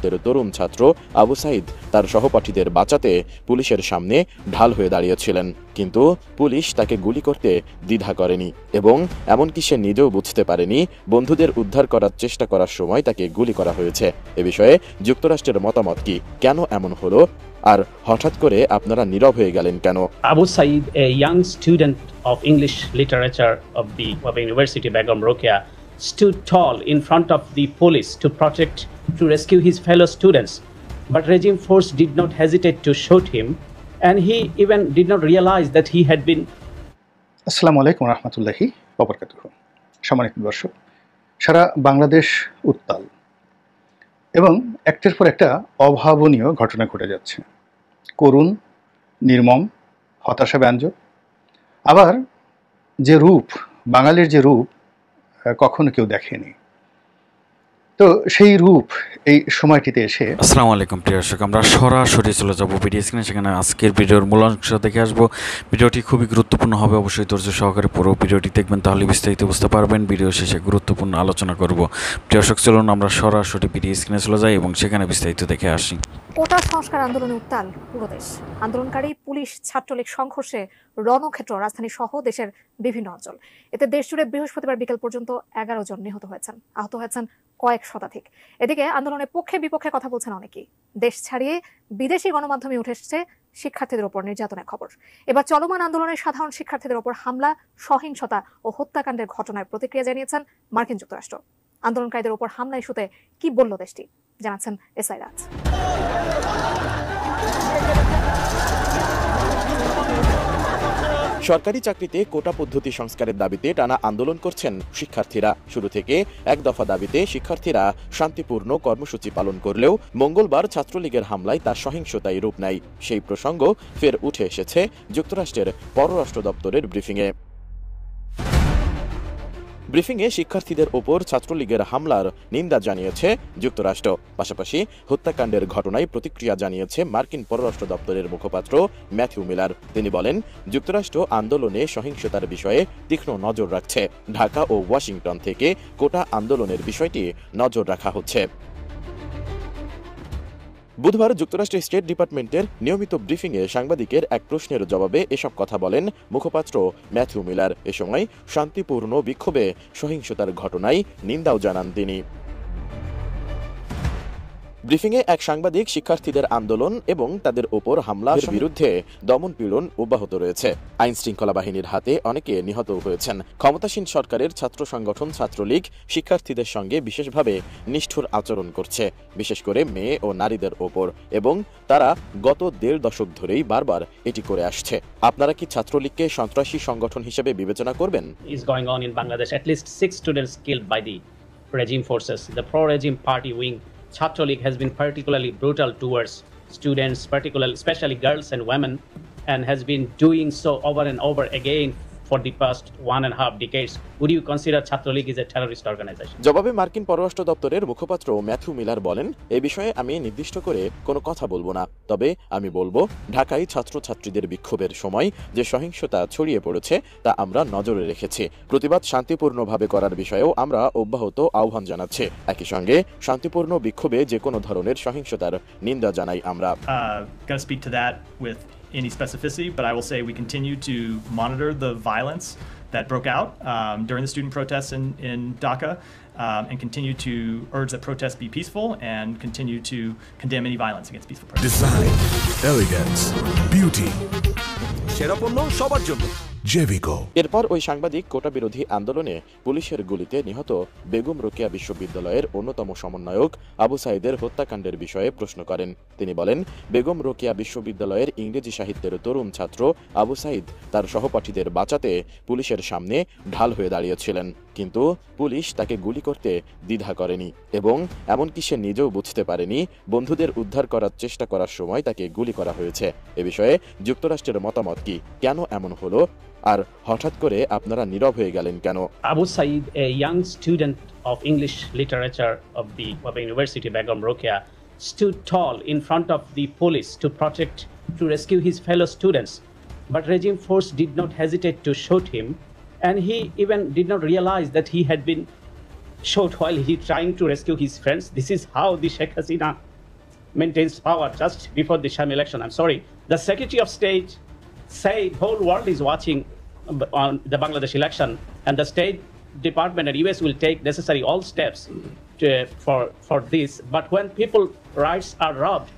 উত্তর তরুণ ছাত্র আবু সাইদ তার সহপাঠীদের বাঁচাতে পুলিশের সামনে ঢাল হয়ে দাঁড়িয়েছিলেন কিন্তু পুলিশ তাকে গুলি করতে দ্বিধা করেনি এবং এমনকি সে নিজেও বুঝতে পারেনি বন্ধুদের উদ্ধার করার চেষ্টা করার সময় তাকে গুলি করা হয়েছে এ বিষয়ে যুক্তরাষ্ট্রের মতামত কি কেন এমন হলো আর হঠাৎ করে আপনারা নীরব হয়ে গেলেন কেন Abu Sayeed a young student of English literature of the university Begum Rokeya stood tall in front of the police to protect to rescue his fellow students, but regime force did not hesitate to shoot him, and he even did not realize that he had been. আসসালামু আলাইকুম রহমতুল্লাহি বাবরকাতুহ সম্মানিত দর্শক সারা বাংলাদেশ উত্তাল এবং একটার পর একটা অভাবনীয় ঘটনা ঘটে যাচ্ছে করুণ নির্মম হতাশা ব্যঞ্জক আবার যে রূপ বাঙালির যে রূপ কখনো কেউ দেখেনি তো সেই রূপ এই সময়টিতে এসে আসসালামু আলাইকুম প্রিয় দর্শক আমরা সরাসরি চলে যাবো ভিডিও স্ক্রিনে সেখানে আজকের ভিডিওর মূল অংশ দেখে আসবো ভিডিওটি খুবই গুরুত্বপূর্ণ হবে অবশ্যই ধৈর্য সহকারে পুরো ভিডিওটি দেখবেন তাহলে বিস্তারিত বুঝতে পারবেন ভিডিও শেষে গুরুত্বপূর্ণ আলোচনা করব প্রিয় দর্শক চলুন আমরা সরাসরি ভিডিও স্ক্রিনে চলে যাই এবং সেখানে বিস্তারিত দেখে আসি কোটা সংস্কার আন্দোলনে উত্তাল পুরো দেশ আন্দোলনকারী পুলিশ ছাত্রলীগ সংঘর্ষে রণক্ষেত্র রাজধানী সহ দেশের বিভিন্ন অঞ্চল এতে দেশ জুড়ে বৃহস্পতিবার বিকেল পর্যন্ত এগারো জন নিহত হয়েছেন আহত হয়েছেন কয়েক শতাধিক এদিকে আন্দোলনের পক্ষে বিপক্ষে কথা বলছেন অনেকেই দেশ ছাড়িয়ে বিদেশি গণমাধ্যমে উঠে এসছে শিক্ষার্থীদের ওপর নির্যাতনের খবর এবার চলমান আন্দোলনের সাধারণ শিক্ষার্থীদের ওপর হামলা সহিংসতা ও হত্যাকাণ্ডের ঘটনায় প্রতিক্রিয়া জানিয়েছেন মার্কিন যুক্তরাষ্ট্র আন্দোলনকারীদের ওপর হামলা ইস্যুতে কি বলল দেশটি জানাচ্ছেন এসআই রাজ সরকারি চাকরিতে কোটা পদ্ধতি সংস্কারের দাবিতে টানা আন্দোলন করছেন শিক্ষার্থীরা শুরু থেকে এক দফা দাবিতে শিক্ষার্থীরা শান্তিপূর্ণ কর্মসূচি পালন করলেও মঙ্গলবার ছাত্রলীগের হামলায় তার সহিংসতায় রূপ নেয় সেই প্রসঙ্গ ফের উঠে এসেছে যুক্তরাষ্ট্রের পররাষ্ট্র দপ্তরের ব্রিফিংয়ে ব্রিফিংয়ে শিক্ষার্থীদের ওপর ছাত্রলীগের হামলার নিন্দা জানিয়েছে যুক্তরাষ্ট্র পাশাপাশি হত্যাকাণ্ডের ঘটনায় প্রতিক্রিয়া জানিয়েছে মার্কিন পররাষ্ট্র দপ্তরের মুখপাত্র ম্যাথিউ মিলার তিনি বলেন যুক্তরাষ্ট্র আন্দোলনে সহিংসতার বিষয়ে তীক্ষ্ণ নজর রাখছে ঢাকা ও ওয়াশিংটন থেকে কোটা আন্দোলনের বিষয়টি নজর রাখা হচ্ছে বুধবার যুক্তরাষ্ট্রের স্টেট ডিপার্টমেন্টের নিয়মিত ব্রিফিংয়ে সাংবাদিকের এক প্রশ্নের জবাবে এসব কথা বলেন মুখপাত্র ম্যাথিউ মিলার এ সময় শান্তিপূর্ণ বিক্ষোভে সহিংসতার ঘটনায় নিন্দাও জানান তিনি ব্রিফিংয়ে এক সাংবাদিক শিক্ষার্থীদের আন্দোলন এবং তাদের ওপর হামলার বিরুদ্ধে দমন পীড়ন অব্যাহত রয়েছে আইন শৃঙ্খলা বাহিনীর হাতে অনেকে নিহত হয়েছেন ক্ষমতাসীন সরকারের ছাত্র সংগঠন ছাত্রলীগ শিক্ষার্থীদের সঙ্গে বিশেষভাবে নিষ্ঠুর আচরণ করছে বিশেষ করে মেয়ে ও নারীদের ওপর এবং তারা গত দেড় দশক ধরেই বারবার এটি করে আসছে আপনারা কি ছাত্রলীগকে সন্ত্রাসী সংগঠন হিসেবে বিবেচনা করবেন is going on in Bangladesh. At least six students killed by the regime forces. The pro regime party wing Chhattolik has been particularly brutal towards students, particularly especially girls and women, and has been doing so over and over again for the past one and a half decades, would you consider is a terrorist organization? জবাবে মার্কিন পররাষ্ট্র দপ্তরের মুখপাত্র Matthew Miller বলেন এ বিষয়ে আমি নির্দিষ্ট করে কোনো কথা বলবো না তবে আমি বলবো ঢাকায় ছাত্রছাত্রীদের বিক্ষোভের সময় যে সহিংসতা ছড়িয়ে পড়েছে তা আমরা নজরে রেখেছি প্রতিবাদ শান্তিপূর্ণভাবে করার বিষয়েও আমরা অব্যাহত আহ্বান জানাচ্ছি একই সঙ্গে শান্তিপূর্ণ বিক্ষোভে যে কোনো ধরনের সহিংসতার নিন্দা জানাই আমরা uh, any specificity, but I will say we continue to monitor the violence that broke out um, during the student protests in, in DACA um, and continue to urge that protests be peaceful and continue to condemn any violence against peaceful protests. Design, elegance, beauty. জেভিকো এরপর ওই সাংবাদিক কোটা বিরোধী আন্দোলনে পুলিশের গুলিতে নিহত বেগম রোকেয়া বিশ্ববিদ্যালয়ের অন্যতম সমন্বয়ক আবু সাইদের হত্যাকাণ্ডের বিষয়ে প্রশ্ন করেন তিনি বলেন বেগম রোকেয়া বিশ্ববিদ্যালয়ের ইংরেজি সাহিত্যের তরুণ ছাত্র আবু সাইদ তার সহপাঠীদের বাঁচাতে পুলিশের সামনে ঢাল হয়ে দাঁড়িয়েছিলেন কিন্তু পুলিশ তাকে গুলি করতে দ্বিধা করেনি এবং এমনকি সে নিজেও বুঝতে পারেনি বন্ধুদের উদ্ধার করার চেষ্টা করার সময় তাকে গুলি করা হয়েছে এ বিষয়ে যুক্তরাষ্ট্রের মতামত কি কেন এমন হলো আর হঠাৎ করে আপনারা নীরব হয়ে গেলেন কেন Abu Sayeed a young student of English literature of the university Begum Rokeya stood tall in front of the police to protect to rescue his fellow students but regime force did not hesitate to shoot him and he even did not realize that he had been shot while he trying to rescue his friends. This is how the Sheikh Hasina maintains power just before the Sham election. I'm sorry. The Secretary of State said whole world is watching on the Bangladesh election, and the State Department and US will take necessary all steps to, for for this. But when people rights are robbed,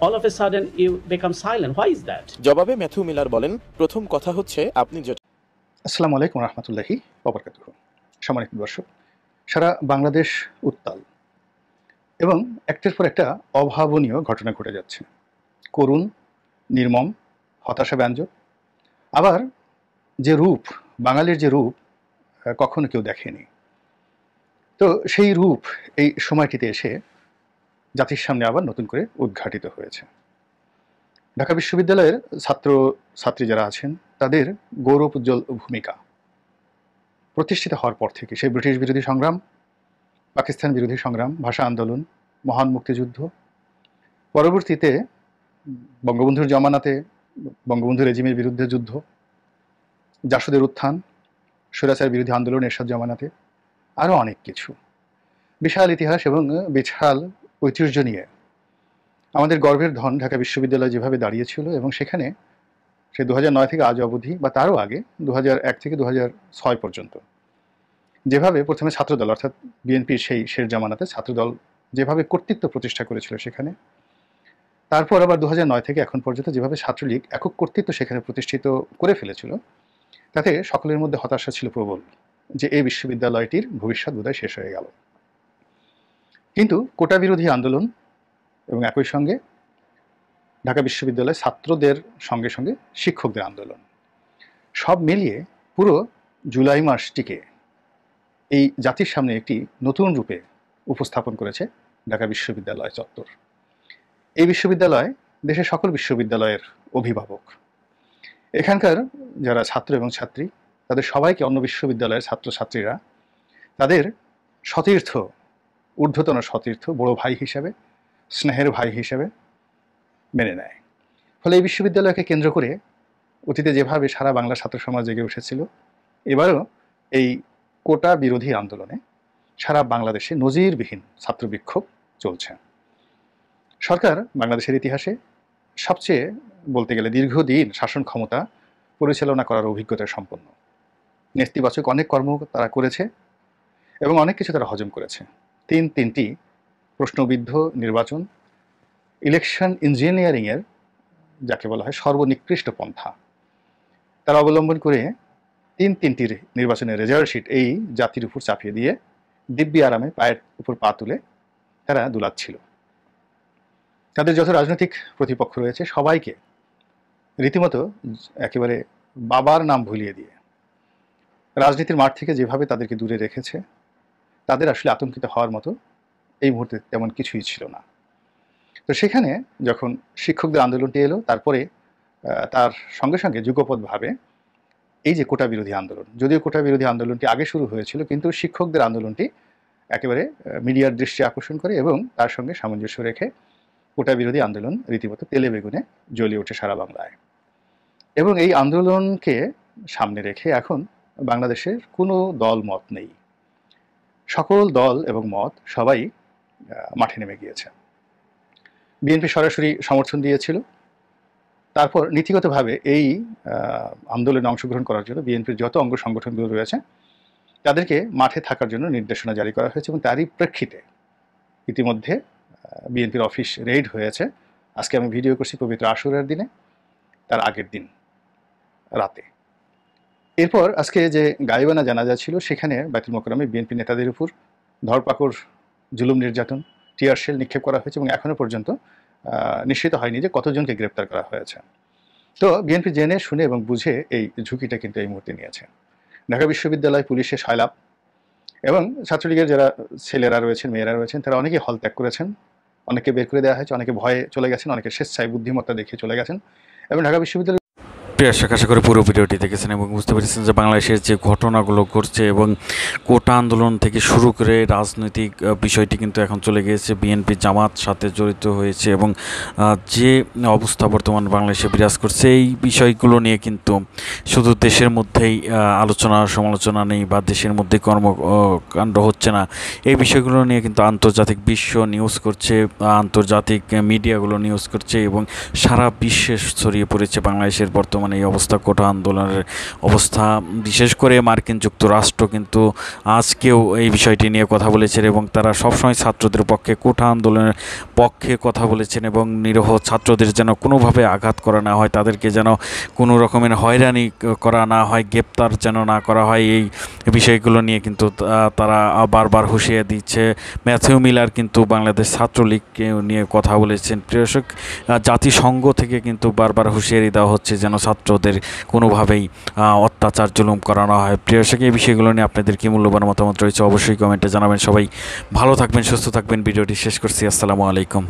all of a sudden you become silent. Why is that? জবাবে Matthew Miller বলেন প্রথম কথা হচ্ছে আপনি যেটা আসসালামু আলাইকুম রহমতুল্লাহি অবরকাত সম্মানিত দর্শক সারা বাংলাদেশ উত্তাল এবং একটার পর একটা অভাবনীয় ঘটনা ঘটে যাচ্ছে করুণ নির্মম হতাশা ব্যঞ্জক আবার যে রূপ বাঙালির যে রূপ কখনো কেউ দেখেনি তো সেই রূপ এই সময়টিতে এসে জাতির সামনে আবার নতুন করে উদ্ঘাটিত হয়েছে ঢাকা বিশ্ববিদ্যালয়ের ছাত্র ছাত্রী যারা আছেন তাদের গৌরব উজ্জ্বল ভূমিকা প্রতিষ্ঠিত হওয়ার পর থেকে সেই ব্রিটিশ বিরোধী সংগ্রাম পাকিস্তান বিরোধী সংগ্রাম ভাষা আন্দোলন মহান মুক্তিযুদ্ধ পরবর্তীতে বঙ্গবন্ধুর জমানাতে বঙ্গবন্ধু রেজিমের বিরুদ্ধে যুদ্ধ জাসুদের উত্থান সুরাচার বিরোধী আন্দোলন এরশাদ জমানাতে আরও অনেক কিছু বিশাল ইতিহাস এবং বিশাল ঐতিহ্য নিয়ে আমাদের গর্বের ধন ঢাকা বিশ্ববিদ্যালয় যেভাবে দাঁড়িয়েছিল এবং সেখানে সে দু নয় থেকে আজ অবধি বা তারও আগে দু এক থেকে দু ছয় পর্যন্ত যেভাবে প্রথমে ছাত্রদল অর্থাৎ বিএনপির সেই শের জামানাতে ছাত্রদল যেভাবে কর্তৃত্ব প্রতিষ্ঠা করেছিল সেখানে তারপর আবার দু নয় থেকে এখন পর্যন্ত যেভাবে ছাত্রলীগ একক কর্তৃত্ব সেখানে প্রতিষ্ঠিত করে ফেলেছিল তাতে সকলের মধ্যে হতাশা ছিল প্রবল যে এই বিশ্ববিদ্যালয়টির ভবিষ্যৎ বোধহয় শেষ হয়ে গেল কিন্তু কোটা বিরোধী আন্দোলন এবং একই সঙ্গে ঢাকা বিশ্ববিদ্যালয়ের ছাত্রদের সঙ্গে সঙ্গে শিক্ষকদের আন্দোলন সব মিলিয়ে পুরো জুলাই মাসটিকে এই জাতির সামনে একটি নতুন রূপে উপস্থাপন করেছে ঢাকা বিশ্ববিদ্যালয় চত্বর এই বিশ্ববিদ্যালয় দেশের সকল বিশ্ববিদ্যালয়ের অভিভাবক এখানকার যারা ছাত্র এবং ছাত্রী তাদের সবাইকে অন্য বিশ্ববিদ্যালয়ের ছাত্রছাত্রীরা তাদের সতীর্থ ঊর্ধ্বতন সতীর্থ বড় ভাই হিসাবে স্নেহের ভাই হিসেবে মেনে নেয় ফলে এই বিশ্ববিদ্যালয়কে কেন্দ্র করে অতীতে যেভাবে সারা বাংলা ছাত্র সমাজ জেগে উঠেছিল এবারও এই কোটা বিরোধী আন্দোলনে সারা বাংলাদেশে নজিরবিহীন ছাত্র বিক্ষোভ চলছে সরকার বাংলাদেশের ইতিহাসে সবচেয়ে বলতে গেলে দীর্ঘদিন শাসন ক্ষমতা পরিচালনা করার অভিজ্ঞতা সম্পন্ন নেতিবাচক অনেক কর্ম তারা করেছে এবং অনেক কিছু তারা হজম করেছে তিন তিনটি প্রশ্নবিদ্ধ নির্বাচন ইলেকশন ইঞ্জিনিয়ারিংয়ের যাকে বলা হয় সর্বনিকৃষ্ট পন্থা তারা অবলম্বন করে তিন তিনটির নির্বাচনের রেজাল্ট শিট এই জাতির উপর চাপিয়ে দিয়ে দিব্যি আরামে পায়ের উপর পা তুলে তারা দুলাচ্ছিল তাদের যত রাজনৈতিক প্রতিপক্ষ রয়েছে সবাইকে রীতিমতো একেবারে বাবার নাম ভুলিয়ে দিয়ে রাজনীতির মাঠ থেকে যেভাবে তাদেরকে দূরে রেখেছে তাদের আসলে আতঙ্কিত হওয়ার মতো এই মুহূর্তে তেমন কিছুই ছিল না তো সেখানে যখন শিক্ষকদের আন্দোলনটি এলো তারপরে তার সঙ্গে সঙ্গে যুগপথভাবে এই যে কোটা বিরোধী আন্দোলন যদিও কোটা বিরোধী আন্দোলনটি আগে শুরু হয়েছিল কিন্তু শিক্ষকদের আন্দোলনটি একেবারে মিডিয়ার দৃষ্টি আকর্ষণ করে এবং তার সঙ্গে সামঞ্জস্য রেখে কোটা বিরোধী আন্দোলন রীতিমতো তেলে বেগুনে জ্বলে ওঠে সারা বাংলায় এবং এই আন্দোলনকে সামনে রেখে এখন বাংলাদেশের কোনো দল মত নেই সকল দল এবং মত সবাই মাঠে নেমে গিয়েছে বিএনপি সরাসরি সমর্থন দিয়েছিল তারপর নীতিগতভাবে এই আন্দোলনে অংশগ্রহণ করার জন্য বিএনপির যত অঙ্গ সংগঠনগুলো রয়েছে তাদেরকে মাঠে থাকার জন্য নির্দেশনা জারি করা হয়েছে এবং তারই প্রেক্ষিতে ইতিমধ্যে বিএনপির অফিস রেড হয়েছে আজকে আমি ভিডিও করছি পবিত্র আসরের দিনে তার আগের দিন রাতে এরপর আজকে যে গাইবানা জানাজা ছিল সেখানে বাইতুল মোকরমে বিএনপি নেতাদের উপর ধরপাকড় জুলুম নির্যাতন টিয়ার শেল নিক্ষেপ করা হয়েছে এবং এখনও পর্যন্ত নিশ্চিত হয়নি যে কতজনকে গ্রেপ্তার করা হয়েছে তো বিএনপি জেনে শুনে এবং বুঝে এই ঝুঁকিটা কিন্তু এই মুহূর্তে নিয়েছে ঢাকা বিশ্ববিদ্যালয় পুলিশের সয়লাভ এবং ছাত্রলীগের যারা ছেলেরা রয়েছেন মেয়েরা রয়েছেন তারা অনেকে হল ত্যাগ করেছেন অনেকে বের করে দেওয়া হয়েছে অনেকে ভয়ে চলে গেছেন অনেকে স্বেচ্ছায় বুদ্ধিমত্তা দেখে চলে গেছেন এবং ঢাকা বিশ্ববিদ্যালয় প্রিয় আশা আশা করে পুরো ভিডিওটি দেখেছেন এবং বুঝতে পেরেছেন যে বাংলাদেশের যে ঘটনাগুলো ঘটছে এবং কোটা আন্দোলন থেকে শুরু করে রাজনৈতিক বিষয়টি কিন্তু এখন চলে গিয়েছে বিএনপি জামাত সাথে জড়িত হয়েছে এবং যে অবস্থা বর্তমান বাংলাদেশে বিরাজ করছে এই বিষয়গুলো নিয়ে কিন্তু শুধু দেশের মধ্যেই আলোচনা সমালোচনা নেই বা দেশের মধ্যে কর্মকাণ্ড হচ্ছে না এই বিষয়গুলো নিয়ে কিন্তু আন্তর্জাতিক বিশ্ব নিউজ করছে আন্তর্জাতিক মিডিয়াগুলো নিউজ করছে এবং সারা বিশ্বে ছড়িয়ে পড়েছে বাংলাদেশের বর্তমান বর্তমানে এই অবস্থা কোটা আন্দোলনের অবস্থা বিশেষ করে মার্কিন যুক্তরাষ্ট্র কিন্তু আজকেও এই বিষয়টি নিয়ে কথা বলেছেন এবং তারা সবসময় ছাত্রদের পক্ষে কোটা আন্দোলনের পক্ষে কথা বলেছেন এবং নিরহ ছাত্রদের যেন কোনোভাবে আঘাত করা না হয় তাদেরকে যেন কোনো রকমের হয়রানি করা না হয় গ্রেপ্তার যেন না করা হয় এই বিষয়গুলো নিয়ে কিন্তু তারা বারবার হুঁশিয়ে দিচ্ছে ম্যাথিউ মিলার কিন্তু বাংলাদেশ ছাত্রলীগকে নিয়ে কথা বলেছেন প্রিয়সক জাতিসংঘ থেকে কিন্তু বারবার হুঁশিয়ারি দেওয়া হচ্ছে যেন ছাত্র ছাত্রদের কোনোভাবেই অত্যাচার জুলুম করানো হয় প্রিয় সঙ্গে এই বিষয়গুলো নিয়ে আপনাদের কি মূল্যবান মতামত রয়েছে অবশ্যই কমেন্টে জানাবেন সবাই ভালো থাকবেন সুস্থ থাকবেন ভিডিওটি শেষ করছি আসসালামু আলাইকুম